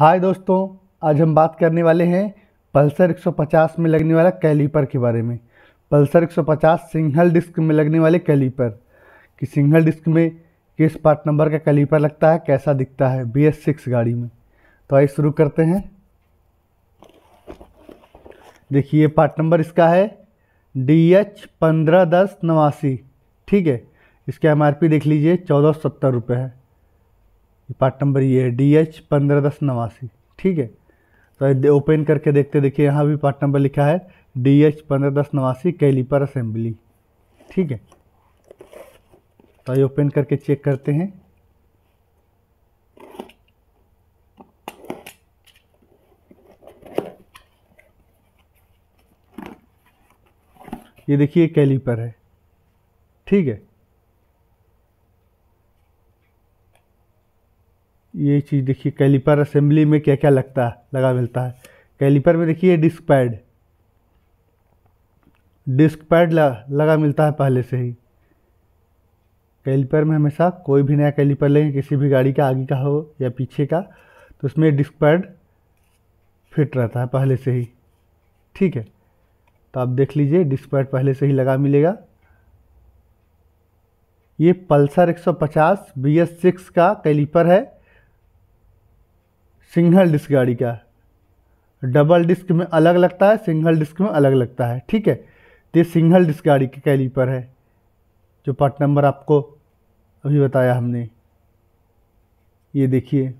हाय दोस्तों आज हम बात करने वाले हैं पल्सर 150 में लगने वाला कैलीपर के बारे में पल्सर 150 सिंगल डिस्क में लगने वाले कैलीपर कि सिंगल डिस्क में किस पार्ट नंबर का कैलीपर लगता है कैसा दिखता है बी एस सिक्स गाड़ी में तो आइए शुरू करते हैं देखिए पार्ट नंबर इसका है डी एच पंद्रह दस नवासी ठीक है इसका एम आर पी देख लीजिए चौदह सत्तर रुपये है पार्ट नंबर ये है डी एच पंद्रह दस नवासी ठीक है तो ओपन करके देखते देखिए यहाँ भी पार्ट नंबर लिखा है डी एच पंद्रह दस नवासी कैलीपर असेंबली ठीक है तो ये ओपन करके चेक करते हैं ये देखिए कैलीपर है ठीक है ये चीज़ देखिए कैलिपर असेंबली में क्या क्या लगता है लगा मिलता है कैलिपर में देखिए डिस्क पैड डिस्क पैड लगा मिलता है पहले से ही कैलिपर में हमेशा कोई भी नया कैलिपर लेंगे किसी भी गाड़ी का आगे का हो या पीछे का तो उसमें डिस्क पैड फिट रहता है पहले से ही ठीक है तो आप देख लीजिए डिस्क पैड पहले से ही लगा मिलेगा ये पल्सर 150 बी एस सिक्स का कैलिपर है सिंगल डिस्क गाड़ी का डबल डिस्क में अलग लगता है सिंगल डिस्क में अलग लगता है ठीक है तो ये सिंगल डिस्क गाड़ी के कैलीपर है जो पार्ट नंबर आपको अभी बताया हमने ये देखिए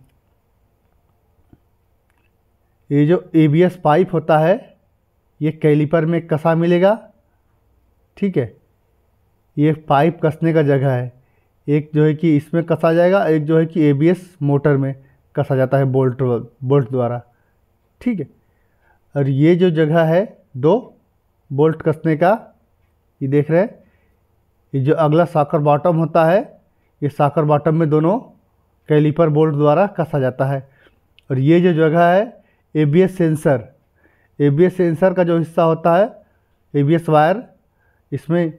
ये जो एबीएस पाइप होता है ये कैलीपर में कसा मिलेगा ठीक है ये पाइप कसने का जगह है एक जो है कि इसमें कसा जाएगा एक जो है कि एबीएस मोटर में कसा जाता है बोल्ट बोल्ट द्वारा ठीक है और ये जो जगह है दो बोल्ट कसने का ये देख रहे हैं ये जो अगला साकर बॉटम होता है ये साकर बॉटम में दोनों कैलीपर बोल्ट द्वारा कसा जाता है और ये जो जगह है एबीएस सेंसर एबीएस सेंसर का जो हिस्सा होता है एबीएस वायर इसमें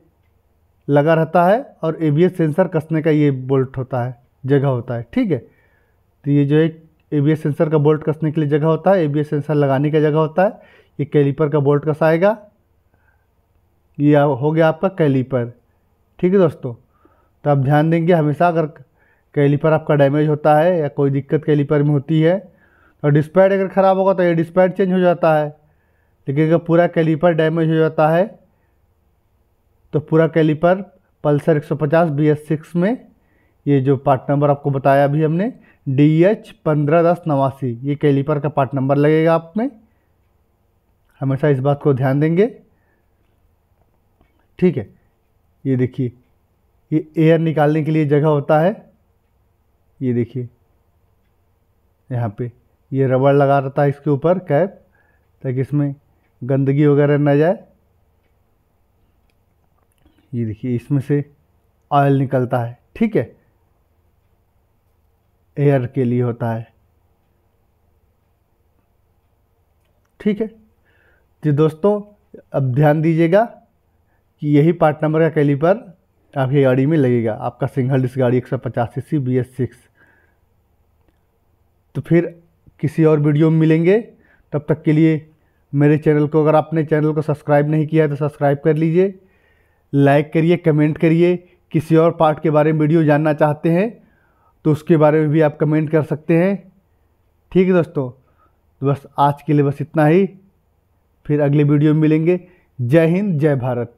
लगा रहता है और एबीएस सेंसर कसने का ये बोल्ट होता है जगह होता है ठीक है तो ये जो एक ए सेंसर का बोल्ट कसने के लिए जगह होता है ए सेंसर लगाने का जगह होता है ये कैलीपर का बोल्ट कसाएगा ये हो गया आपका कैलीपर ठीक है दोस्तों तो आप ध्यान देंगे हमेशा अगर कैलीपर आपका डैमेज होता है या कोई दिक्कत कैलीपर में होती है और तो डिस्पैड अगर ख़राब होगा तो ये डिस्पैड चेंज हो जाता है लेकिन अगर पूरा कैलीपर डैमेज हो जाता है तो पूरा caliper Pulsar 150 B S six में ये जो पार्ट नंबर आपको बताया अभी हमने डी एच पंद्रह दस नवासी ये कैलीपर का पार्ट नंबर लगेगा आप में हमेशा इस बात को ध्यान देंगे ठीक है ये देखिए ये एयर निकालने के लिए जगह होता है ये देखिए यहाँ पे ये रबड़ लगा रहता है इसके ऊपर कैप ताकि इसमें गंदगी वगैरह ना जाए ये देखिए इसमें से ऑयल निकलता है ठीक है एयर के लिए होता है ठीक है जी दोस्तों अब ध्यान दीजिएगा कि यही पार्ट नंबर का पर आपकी गाड़ी में लगेगा आपका सिंगल डिस्क गाड़ी एक सौ पचास C C B S six तो फिर किसी और वीडियो में मिलेंगे तब तक के लिए मेरे चैनल को अगर आपने चैनल को सब्सक्राइब नहीं किया है तो सब्सक्राइब कर लीजिए लाइक करिए कमेंट करिए किसी और पार्ट के बारे में वीडियो जानना चाहते हैं तो उसके बारे में भी आप कमेंट कर सकते हैं ठीक है दोस्तों तो बस आज के लिए बस इतना ही फिर अगले वीडियो में मिलेंगे जय हिंद जय भारत